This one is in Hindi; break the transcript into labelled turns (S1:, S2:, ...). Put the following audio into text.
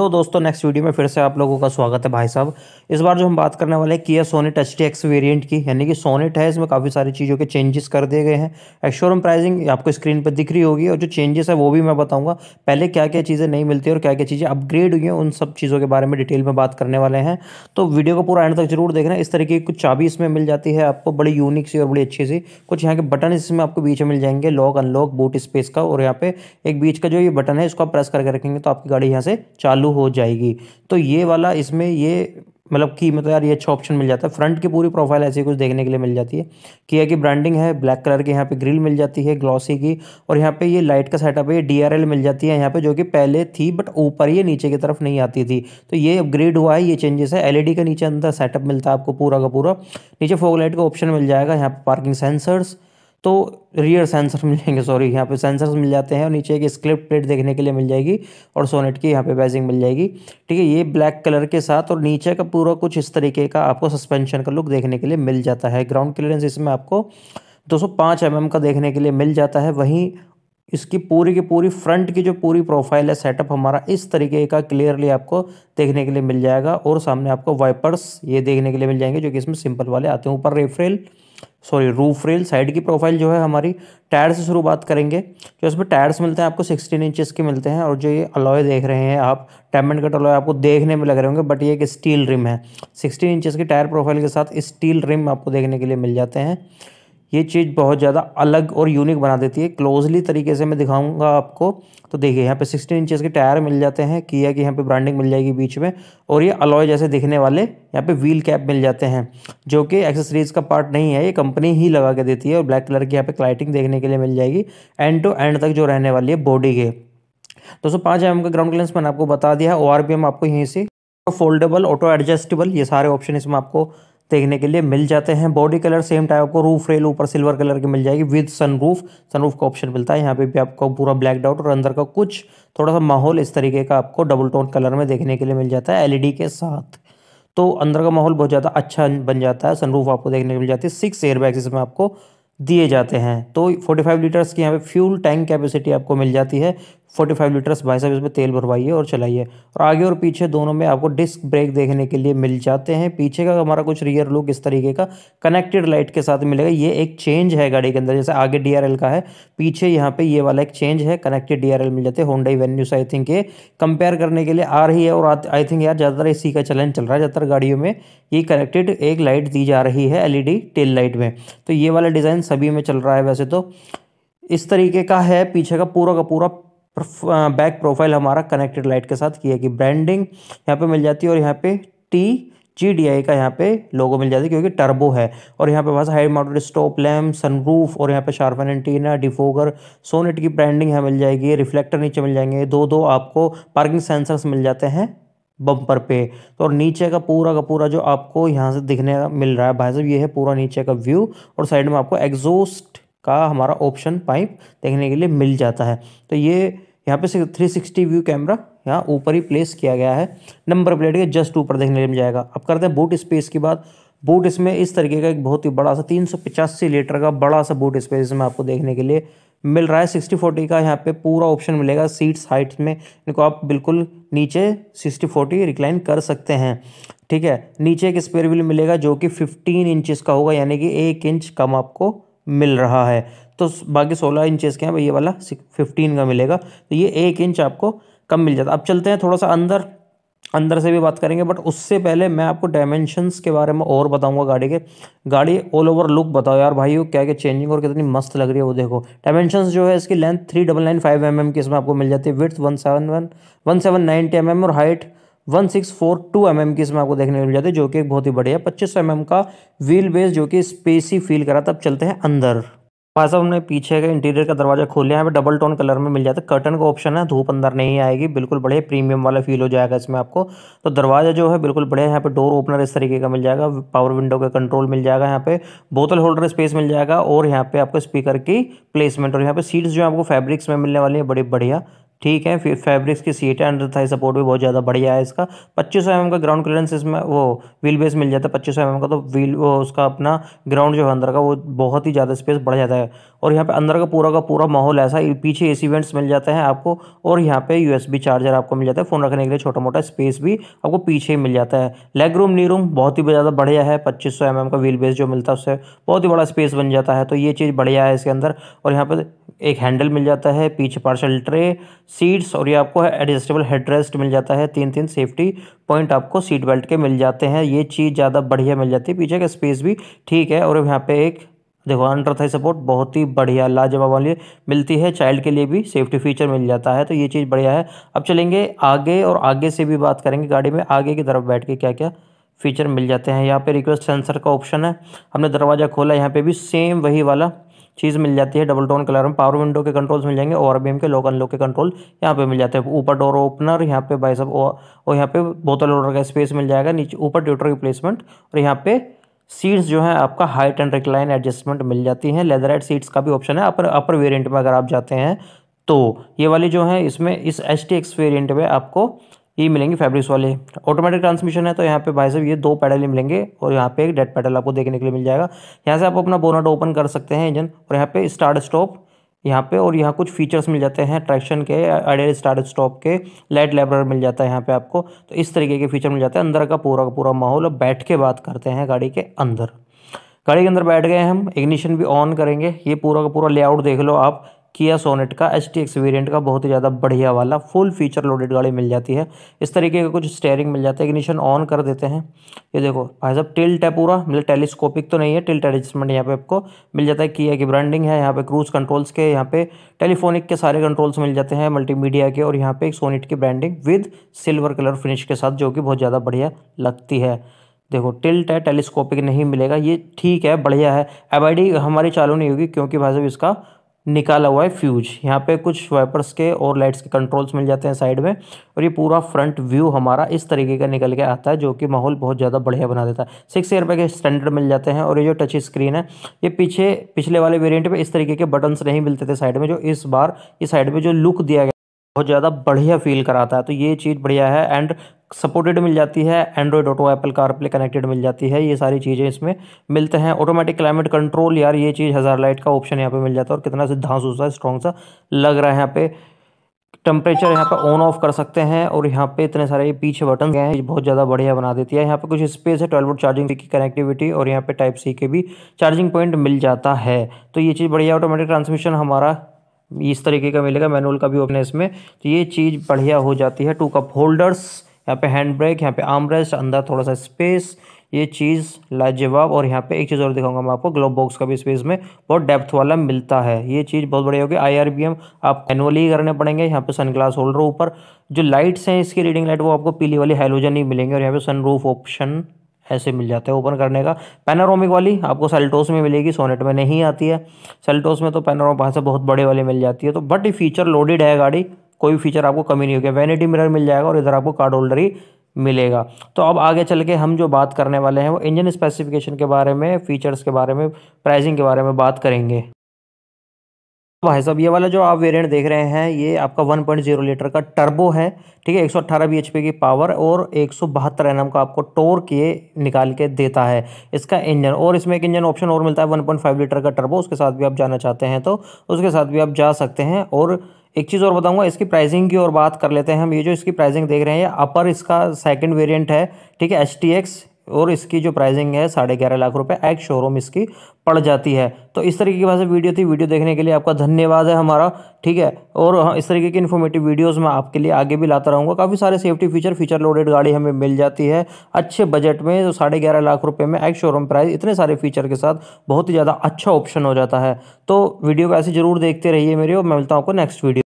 S1: हेलो तो दोस्तों नेक्स्ट वीडियो में फिर से आप लोगों का स्वागत है भाई साहब इस बार जो हम बात करने वाले हैं किया Sonet H T X variant की यानी कि सोनेट है इसमें काफ़ी सारी चीज़ों के चेंजेस कर दिए गए हैं एक्शोरूम प्राइसिंग आपको स्क्रीन पर दिख रही होगी और जो चेंजेस है वो भी मैं बताऊँगा पहले क्या क्या चीज़ें नहीं मिलती और क्या क्या चीज़ें अपग्रेड हुई हैं उन सब चीज़ों के बारे में डिटेल में बात करने वाले हैं तो वीडियो को पूरा एंड तक जरूर देखना इस तरीके की कुछ चाबी इसमें मिल जाती है आपको बड़ी यूनिक सी और बड़ी अच्छी सी कुछ यहाँ के बटन इसमें आपको बीच में मिल जाएंगे लॉक अनलॉक बूट स्पेस का और यहाँ पे एक बीच का जो ये बटन है इसको आप प्रेस करके रखेंगे तो आपकी गाड़ी यहाँ से चालू चालू हो जाएगी तो ये वाला इसमें ये मतलब कि मतलब यार ये अच्छा ऑप्शन मिल जाता है फ्रंट की पूरी प्रोफाइल ऐसी कुछ देखने के लिए मिल जाती है कि यह कि ब्रांडिंग है ब्लैक कलर की यहाँ पे ग्रिल मिल जाती है ग्लॉसी की और यहाँ पे ये लाइट का सेटअप है ये डीआरएल मिल जाती है यहाँ पे जो कि पहले थी बट ऊपर ये नीचे की तरफ नहीं आती थी तो ये अपग्रेड हुआ है ये चेंजेस है एल e का नीचे अंदर सेटअप मिलता है आपको पूरा का पूरा नीचे फोक लाइट का ऑप्शन मिल जाएगा यहाँ पर पार्किंग सेंसर्स तो रियर सेंसर मिलेंगे सॉरी यहाँ पे सेंसर्स मिल जाते हैं और नीचे एक स्क्रिप्ट प्लेट देखने के लिए मिल जाएगी और सोनेट की यहाँ पे बैजिंग मिल जाएगी ठीक है ये ब्लैक कलर के साथ और नीचे का पूरा कुछ इस तरीके का आपको सस्पेंशन का लुक देखने के लिए मिल जाता है ग्राउंड क्लियरेंस इसमें आपको दो सौ mm का देखने के लिए मिल जाता है वहीं इसकी पूरी की पूरी फ्रंट की जो पूरी प्रोफाइल है सेटअप हमारा इस तरीके का क्लियरली आपको देखने के लिए मिल जाएगा और सामने आपको वाइपर्स ये देखने के लिए मिल जाएंगे जो कि इसमें सिंपल वाले आते हैं ऊपर referral sorry roof rail side की प्रोफाइल जो है हमारी टायर से शुरू बात करेंगे जो इसमें टायर्स मिलते हैं आपको सिक्सटीन इंचेस के मिलते हैं और जो ये अलॉय देख रहे हैं आप टेमेंट कट अलॉय आपको देखने में लग रहे होंगे बट ये एक स्टील रिम है सिक्सटीन इंचेस के टायर प्रोफाइल के साथ स्टील रिम आपको देखने के लिए मिल जाते हैं ये चीज़ बहुत ज़्यादा अलग और यूनिक बना देती है क्लोजली तरीके से मैं दिखाऊंगा आपको तो देखिए यहाँ पे 16 इंचेस के टायर मिल जाते हैं किया कि यहाँ पे ब्रांडिंग मिल जाएगी बीच में और ये अलॉय जैसे दिखने वाले यहाँ पे व्हील कैप मिल जाते हैं जो कि एक्सेसरीज़ का पार्ट नहीं है ये कंपनी ही लगा के देती है और ब्लैक कलर की यहाँ पर क्लाइटिंग देखने के लिए मिल जाएगी एंड टू एंड तक जो रहने वाली है बॉडी के दोस्तों पाँच एम का ग्राउंड क्लियरेंस मैंने आपको बता दिया है ओ आपको यहीं से फोल्डेबल ऑटो एडजस्टेबल ये सारे ऑप्शन इसमें आपको देखने के लिए मिल जाते हैं बॉडी कलर सेम टाइप आपको रूफ रेल ऊपर सिल्वर कलर की मिल जाएगी विद सनरूफ सनरूफ का ऑप्शन मिलता है यहाँ पे भी आपको पूरा ब्लैक डाउट और अंदर का कुछ थोड़ा सा माहौल इस तरीके का आपको डबल टोन कलर में देखने के लिए मिल जाता है एलईडी के साथ तो अंदर का माहौल बहुत ज़्यादा अच्छा बन जाता है सनरूफ आपको देखने को मिल जाती है सिक्स एयर बैग्स इसमें आपको दिए जाते हैं तो 45 लीटर्स की यहाँ पे फ्यूल टैंक कैपेसिटी आपको मिल जाती है फोर्टी फाइव लीटर्स भाई साहब इसमें तेल भरवाइए और चलाइए और आगे और पीछे दोनों में आपको डिस्क ब्रेक देखने के लिए मिल जाते हैं पीछे का हमारा कुछ रियर लुक इस तरीके का कनेक्टेड लाइट के साथ मिलेगा ये एक चेंज है गाड़ी के अंदर जैसे आगे डी का है पीछे यहाँ पे ये वाला एक चेंज है कनेक्टेड डी मिल जाते हैं होंडा वेन्यू आई थिंक ये कंपेयर करने के लिए आ रही है और आई थिंक यार ज़्यादातर इसी का चलन चल रहा है ज़्यादातर गाड़ियों में ये कनेक्टेड एक लाइट दी जा रही है एल टेल लाइट में तो ये वाला डिज़ाइन सभी में चल रहा है वैसे तो इस तरीके का है पीछे का पूरा का पूरा बैक प्रोफाइल हमारा कनेक्टेड लाइट के साथ किया कि ब्रांडिंग यहाँ पे मिल जाती है और यहाँ पे टी जी डी आई का यहाँ पे लोगो मिल जाता है क्योंकि टर्बो है और यहाँ पे पास high mounted stop lamp sunroof और यहाँ पे शार्पन एंटीना डिफोगर सोनेट की ब्रांडिंग यहाँ मिल जाएगी रिफ्लेक्टर नीचे मिल जाएंगे दो दो आपको पार्किंग सेंसर्स मिल जाते हैं बम्पर पे तो और नीचे का पूरा का पूरा जो आपको यहाँ से दिखने मिल रहा है भाई साहब ये है पूरा नीचे का व्यू और साइड में आपको एग्जोस्ट का हमारा ऑप्शन पाइप देखने के लिए मिल जाता है तो ये यहाँ पे थ्री सिक्सटी व्यू कैमरा यहाँ ऊपर ही प्लेस किया गया है नंबर प्लेट के जस्ट ऊपर देखने के लिए मिल जाएगा अब करते हैं बूट स्पेस की बात बूट इसमें इस तरीके का एक बहुत ही बड़ा सा तीन सौ पचासी लीटर का बड़ा सा बूट स्पेस इसमें आपको देखने के लिए मिल रहा है सिक्सटी फोर्टी का यहाँ पे पूरा ऑप्शन मिलेगा सीट्स हाइट में इनको आप बिल्कुल नीचे सिक्सटी फोर्टी रिक्लाइन कर सकते हैं ठीक है नीचे एक स्पेयर व्हील मिलेगा जो कि फिफ्टीन इंचज़ का होगा यानी कि एक इंच कम आपको मिल रहा है तो बाकी सोलह इंचेस के हैं भाई ये वाला फिफ्टीन का मिलेगा तो ये एक इंच आपको कम मिल जाता अब चलते हैं थोड़ा सा अंदर अंदर से भी बात करेंगे बट उससे पहले मैं आपको डायमेंशंस के बारे में और बताऊंगा गाड़ी के गाड़ी ऑल ओवर लुक बताओ यार भाई क्या क्या चेंजिंग और कितनी मस्त लग रही है वो देखो डायमेंशंस जो है इसकी length three double nine five M M की इसमें आपको मिल जाती है with one seven one one seven ninety M M और height one six four two M M की इसमें आपको देखने को मिल जाती है जो कि एक बहुत ही बढ़िया पच्चीस एम mm एम का व्हील बेस जो कि स्पेसी फील करा था अब चलते हैं अंदर भाई साहब हमने पीछे का इंटीरियर का दरवाजा खोल लिया है डबल टोन कलर में मिल जाता है कर्टन का ऑप्शन है धूप अंदर नहीं आएगी बिल्कुल बढ़िया प्रीमियम वाला फील हो जाएगा इसमें आपको तो दरवाजा जो है बिल्कुल बढ़िया यहाँ पे डोर ओपनर इस तरीके का मिल जाएगा पावर विंडो का कंट्रोल मिल जाएगा यहाँ पे बोतल होल्डर स्पेस मिल जाएगा और यहाँ पे आपको स्पीकर की प्लेसमेंट और यहाँ पे सीट्स जो है आपको फैब्रिक्स में मिलने वाली है बड़ी बढ़िया ठीक है फिर फैब्रिक्स की सीट है अंडर थाई सपोर्ट भी बहुत ज़्यादा बढ़िया है इसका पच्चीस सौ एम का ग्राउंड क्लियरेंस इसमें वो व्हील बेस मिल जाता है पच्चीस सौ एम का तो व्हील वो उसका अपना ग्राउंड जो है अंदर का वो बहुत ही ज़्यादा स्पेस बढ़ जाता है और यहाँ पे अंदर का पूरा का पूरा माहौल ऐसा पीछे ए वेंट्स मिल जाते हैं आपको और यहाँ पे यू चार्जर आपको मिल जाता है फ़ोन रखने के लिए छोटा मोटा स्पेस भी आपको पीछे ही मिल जाता है लेग रूम नी रूम बहुत ही ज़्यादा बढ़िया है पच्चीस सौ का व्हील बेस जो मिलता है उससे बहुत ही बड़ा स्पेस बन जाता है तो ये चीज़ बढ़िया है इसके अंदर और यहाँ पर एक हैंडल मिल जाता है पीछे पार्सल ट्रे सीट्स और ये आपको एडजस्टेबल हेडरेस्ट मिल जाता है तीन तीन सेफ्टी पॉइंट आपको सीट बेल्ट के मिल जाते हैं ये चीज़ ज़्यादा बढ़िया मिल जाती है पीछे का स्पेस भी ठीक है और यहाँ पे एक देखो अंडर थाई सपोर्ट बहुत ही बढ़िया लाजवाब वाली मिलती है चाइल्ड के लिए भी सेफ्टी फीचर मिल जाता है तो ये चीज़ बढ़िया है अब चलेंगे आगे और आगे से भी बात करेंगे गाड़ी में आगे की तरफ बैठ के क्या क्या फीचर मिल जाते हैं यहाँ पे रिक्वेस्ट सेंसर का ऑप्शन है हमने दरवाज़ा खोला यहाँ पे भी सेम वही वाला चीज़ मिल जाती है डबल टोन कलर में पावर विंडो के कंट्रोल्स मिल जाएंगे और बीम के लॉक अनलॉक के कंट्रोल यहाँ पे मिल जाते हैं ऊपर डोर ओपनर यहाँ पे बाइसअप और यहाँ पे बोतल ओडर का स्पेस मिल जाएगा नीचे ऊपर ट्यूटर रिप्लेसमेंट और यहाँ पे सीट्स जो है आपका हाइट एंड रिक्लाइन एडजस्टमेंट मिल जाती है लेदर एड सीट्स का भी ऑप्शन है अपर अपर वेरियंट में अगर आप जाते हैं तो ये वाली जो है इसमें इस एच टी एक्स वेरियंट में आपको ये e मिलेंगे फैब्रिक्स वाले ऑटोमेटिक ट्रांसमिशन है तो यहाँ पे भाई साहब ये दो पैडल ही मिलेंगे और यहाँ पे एक डेड पैडल आपको देखने के लिए मिल जाएगा यहाँ से आप अपना बोनट ओपन कर सकते हैं इंजन और यहाँ पे स्टार्ट स्टॉप यहाँ पे और यहाँ कुछ फीचर्स मिल जाते हैं ट्रैक्शन के अड़े स्टार्ट स्टॉप के लाइट लेबर मिल जाता है यहाँ पे आपको तो इस तरीके के फीचर मिल जाते हैं अंदर का पूरा का पूरा माहौल बैठ के बात करते हैं गाड़ी के अंदर गाड़ी के अंदर बैठ गए हम इग्निशन भी ऑन करेंगे ये पूरा का पूरा लेआउट देख लो आप किया सोनेट का एच टी एक्स वेरियंट का बहुत ही ज़्यादा बढ़िया वाला फुल फीचर लोडेड गाड़ी मिल जाती है इस तरीके का कुछ स्टेयरिंग मिल जाता है इग्निशन ऑन कर देते हैं ये देखो भाई साहब टिल्ट है पूरा मतलब टेलीस्कोपिक तो नहीं है टिल्ट एडजस्टमेंट यहाँ पे आपको मिल जाता है किया की ब्रांडिंग है यहाँ पे क्रूज कंट्रोल्स के यहाँ पे टेलीफोनिक के सारे कंट्रोल्स मिल जाते हैं मल्टीमीडिया के और यहाँ पे एक सोनेट की branding with silver colour finish के साथ जो कि बहुत ज़्यादा बढ़िया लगती है देखो टिल्ट है टेलीस्कोपिक नहीं मिलेगा ये ठीक है बढ़िया है एबाइडी e हमारी चालू नहीं होगी क्योंकि भाई साहब इसका निकाला हुआ है फ्यूज यहाँ पे कुछ वाइपर्स के और लाइट्स के कंट्रोल्स मिल जाते हैं साइड में और ये पूरा फ्रंट व्यू हमारा इस तरीके का निकल के आता है जो कि माहौल बहुत ज़्यादा बढ़िया बना देता है सिक्स एयर के स्टैंडर्ड मिल जाते हैं और ये जो टच स्क्रीन है ये पीछे पिछले वाले वेरियंट में इस तरीके के बटन्स नहीं मिलते थे साइड में जो इस बार ये साइड में जो लुक दिया गया बहुत ज़्यादा बढ़िया फील कराता है तो ये चीज़ बढ़िया है एंड सपोर्टेड मिल जाती है Android Auto Apple CarPlay connected मिल जाती है ये सारी चीज़ें इसमें मिलते हैं ऑटोमेटिक क्लाइमेट कंट्रोल यार ये चीज़ हज़ार लाइट का ऑप्शन यहाँ पे मिल जाता है और कितना सिद्धांत सा स्ट्रॉन्ग सा लग रहा है यहाँ पे टेम्परेचर यहाँ पे ऑन ऑफ कर सकते हैं और यहाँ पे इतने सारे पीछे बटन हैं ये बहुत ज़्यादा बढ़िया बना देती है यहाँ पे कुछ स्पेस है ट्वेल्व चार्जिंग की कनेक्टिविटी और यहाँ पे टाइप सी के भी चार्जिंग पॉइंट मिल जाता है तो ये चीज़ बढ़िया ऑटोमेटिक ट्रांसमिशन हमारा इस तरीके का मिलेगा मैनुअल का भी ओपन है इसमें तो ये चीज़ बढ़िया हो जाती है टू कप होल्डर्स यहाँ पे हैंड ब्रेक यहाँ पे आर्म रेस्ट अंदर थोड़ा सा स्पेस ये चीज़ लाजवाब और यहाँ पे एक चीज़ और दिखाऊंगा मैं आपको ग्लोब बॉक्स का भी स्पेस में बहुत डेप्थ वाला मिलता है ये चीज़ बहुत बढ़िया होगी आई आर बी एम आप एनुअली करने पड़ेंगे यहाँ पे सन ग्लास होल्डर ऊपर जो लाइट्स हैं इसकी रीडिंग लाइट वो आपको पीली वाली हेलोजन ही मिलेंगे और यहाँ पे सन रूफ ऑप्शन ऐसे मिल जाते हैं ओपन करने का पेनारोमिक वाली आपको सेल्टोस में मिलेगी सोनेट में नहीं आती है सेल्टोस में तो पेनारोम वहाँ से बहुत बड़े वाली मिल जाती है तो बट फीचर लोडेड है गाड़ी कोई फीचर आपको कमी नहीं होगी वैनिटी मिरर मिल जाएगा और इधर आपको कार्ड होल्डर ही मिलेगा तो अब आगे चल के हम जो बात करने वाले हैं वो इंजन स्पेसिफिकेशन के बारे में फीचर्स के बारे में प्राइसिंग के बारे में बात करेंगे भाई साहब ये वाला जो आप वेरिएंट देख रहे हैं ये आपका 1.0 लीटर का टर्बो है ठीक है 118 bhp की पावर और एक सौ का आपको टोर किए निकाल के देता है इसका इंजन और इसमें एक इंजन ऑप्शन और मिलता है 1.5 लीटर का टर्बो उसके साथ भी आप जाना चाहते हैं तो उसके साथ भी आप जा सकते हैं और एक चीज़ और बताऊंगा इसकी प्राइसिंग की और बात कर लेते हैं हम ये जो इसकी प्राइसिंग देख रहे हैं ये अपर इसका सेकंड वेरिएंट है ठीक है एच और इसकी जो प्राइसिंग है साढ़े ग्यारह लाख रुपए एक शोरूम इसकी पड़ जाती है तो इस तरीके की वजह से वीडियो थी वीडियो देखने के लिए आपका धन्यवाद है हमारा ठीक है और हाँ, इस तरीके की इन्फॉर्मेटिव वीडियोस मैं आपके लिए आगे भी लाता रहूँगा काफ़ी सारे सेफ्टी फीचर फीचर लोडेड गाड़ी हमें मिल जाती है अच्छे बजट में तो साढ़े ग्यारह लाख रुपये में एक शोरूम प्राइस इतने सारे फीचर के साथ बहुत ही ज़्यादा अच्छा ऑप्शन हो जाता है तो वीडियो को ऐसे ज़रूर देखते रहिए मेरे और मैं मिलता हूँ आपको नेक्स्ट वीडियो